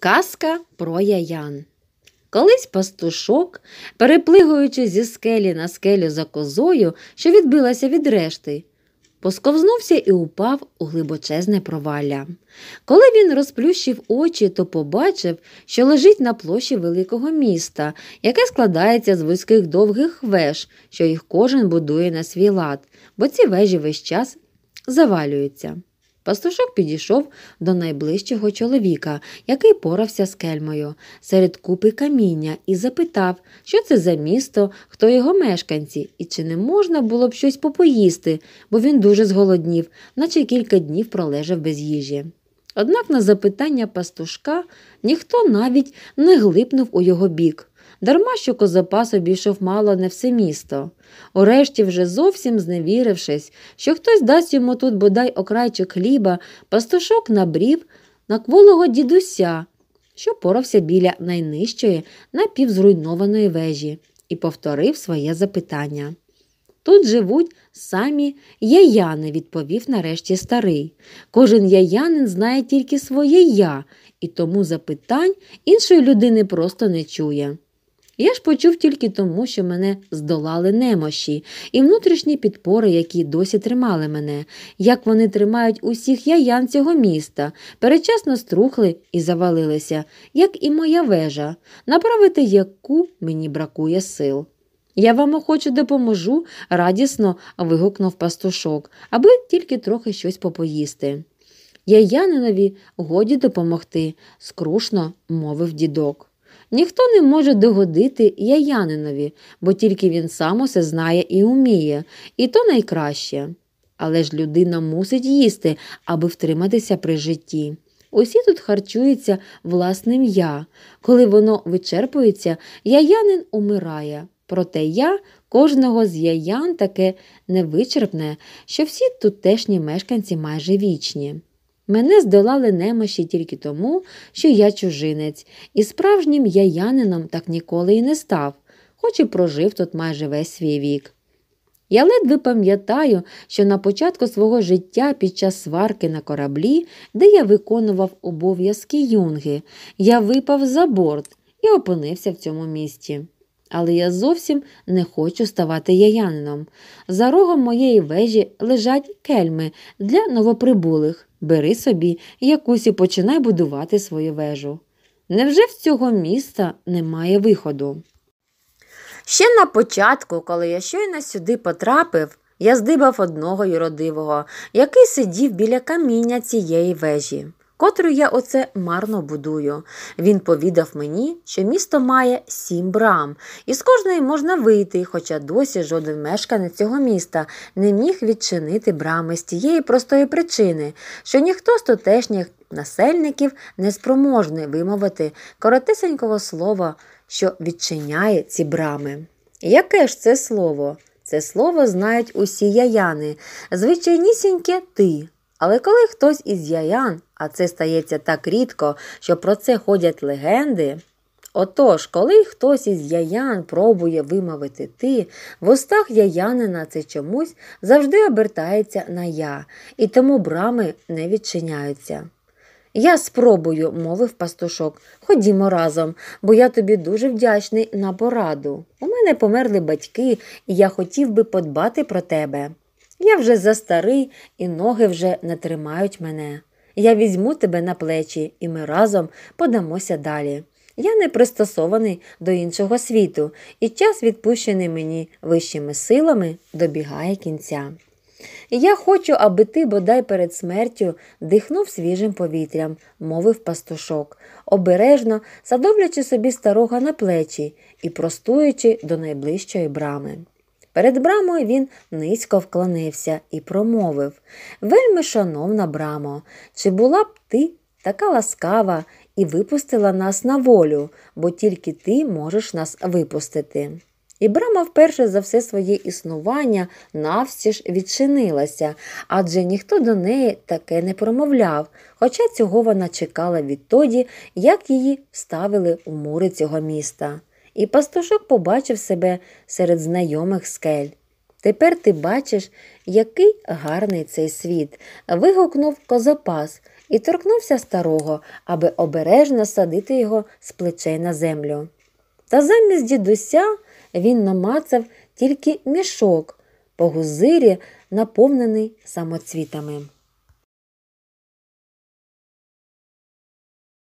Казка про яян. Колись пастушок, переплигуючи зі скелі на скелю за козою, що відбилася від решти, посковзнувся і упав у глибочезне провалля. Коли він розплющив очі, то побачив, що лежить на площі великого міста, яке складається з вузьких довгих веж, що їх кожен будує на свій лад, бо ці вежі весь час завалюються. Пастушок підійшов до найближчого чоловіка, який порався з кельмою, серед купи каміння і запитав, що це за місто, хто його мешканці, і чи не можна було б щось попоїсти, бо він дуже зголоднів, наче кілька днів пролежав без їжі. Однак на запитання пастушка ніхто навіть не глипнув у його бік дарма що козапас обійшов мало не все місто. Урешті, вже зовсім зневірившись, що хтось дасть йому тут бодай окрайчик хліба, пастушок набрів на кволого дідуся, що порався біля найнижчої, напівзруйнованої вежі, і повторив своє запитання. Тут живуть самі яяни, відповів нарешті старий. Кожен яянин знає тільки своє я, і тому запитань іншої людини просто не чує. Я ж почув тільки тому, що мене здолали немощі і внутрішні підпори, які досі тримали мене, як вони тримають усіх яян цього міста, передчасно струхли і завалилися, як і моя вежа, направити яку мені бракує сил. Я вам охоче допоможу, радісно вигукнув пастушок, аби тільки трохи щось попоїсти. Яянинові годі допомогти, скрушно мовив дідок. Ніхто не може догодити яянинові, бо тільки він сам усе знає і уміє, і то найкраще. Але ж людина мусить їсти, аби втриматися при житті. Усі тут харчуються власним я. Коли воно вичерпується, яянин умирає. Проте я кожного з яян таке невичерпне, що всі тутешні мешканці майже вічні. Мене здолали немощі тільки тому, що я чужинець, і справжнім яянином так ніколи і не став, хоч і прожив тут майже весь свій вік. Я ледве пам'ятаю, що на початку свого життя під час сварки на кораблі, де я виконував обов'язки юнги, я випав за борт і опинився в цьому місті. Але я зовсім не хочу ставати яянином. За рогом моєї вежі лежать кельми для новоприбулих. Бери собі якусь і починай будувати свою вежу. Невже в цього міста немає виходу? Ще на початку, коли я щойно сюди потрапив, я здибав одного юродивого, який сидів біля каміння цієї вежі котру я оце марно будую. Він повідав мені, що місто має сім брам, і з кожної можна вийти, хоча досі жоден мешканець цього міста не міг відчинити брами з тієї простої причини, що ніхто з тутешніх насельників не спроможний вимовити коротесенького слова, що відчиняє ці брами. Яке ж це слово? Це слово знають усі яяни, звичайнісіньке ти. Але коли хтось із яян, а це стається так рідко, що про це ходять легенди. Отож, коли хтось із яян пробує вимовити ти, в устах яянина це чомусь завжди обертається на я, і тому брами не відчиняються. Я спробую, мовив пастушок, ходімо разом, бо я тобі дуже вдячний на пораду. У мене померли батьки, і я хотів би подбати про тебе. Я вже застарий, і ноги вже не тримають мене. Я візьму тебе на плечі, і ми разом подамося далі. Я не пристосований до іншого світу, і час, відпущений мені вищими силами, добігає кінця. Я хочу, аби ти, бодай перед смертю, дихнув свіжим повітрям, мовив пастушок, обережно садовлячи собі старого на плечі і простуючи до найближчої брами. Перед брамою він низько вклонився і промовив Вельми, шановна брамо, чи була б ти така ласкава і випустила нас на волю, бо тільки ти можеш нас випустити. І брама вперше за все своє існування навстіж відчинилася, адже ніхто до неї таке не промовляв, хоча цього вона чекала відтоді, як її вставили у мури цього міста і пастушок побачив себе серед знайомих скель. Тепер ти бачиш, який гарний цей світ. Вигукнув козопас і торкнувся старого, аби обережно садити його з плечей на землю. Та замість дідуся він намацав тільки мішок по гузирі, наповнений самоцвітами.